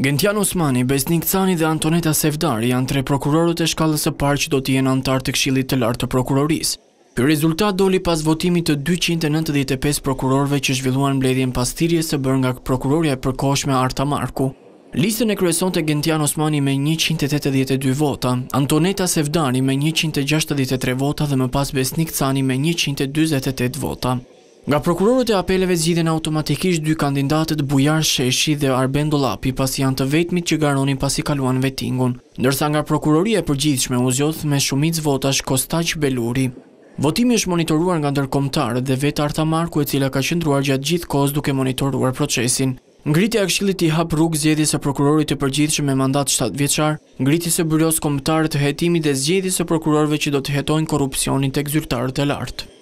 Gentian Osmani, Besnik Cani dhe Antoneta Sevdar janë tre prokurorët e shkallës e parë që do t'jenë jenë antartë të kshilit të lartë të prokurorisë. Për rezultat doli pas votimit të 295 prokurorve që zhvilluan mbledhjen pas tirje së bërë nga prokuroria e përkoshme Arta Marku. Listën e kryeson të Gentian Osmani me 182 vota, Antoneta Sevdari me 163 vota dhe më pas Besnik Cani me 128 vota. Nga prokurorët e apeleve zhjithin automatikisht dy kandidatët Bujar Sheshi dhe Arben Dolapi pas janë të vetmit që garonin pas i kaluan vetingun, nërsa nga prokuroria e përgjithshme u zhjoth me shumic votash Kostaq Beluri. Votimi është monitoruar nga ndërkomtarët dhe vetë Arta Marku e cila ka qëndruar gjatë gjithë kohës duke monitoruar procesin. Ngriti akshilit i hap rrugë zjedhjës e prokurorit të përgjithë me mandat 7 vjeqar, ngriti se bërjos komptarët të hetimi dhe zjedhjës e prokurorve që do të hetojnë korupcionin të egzyrtarët e lartë.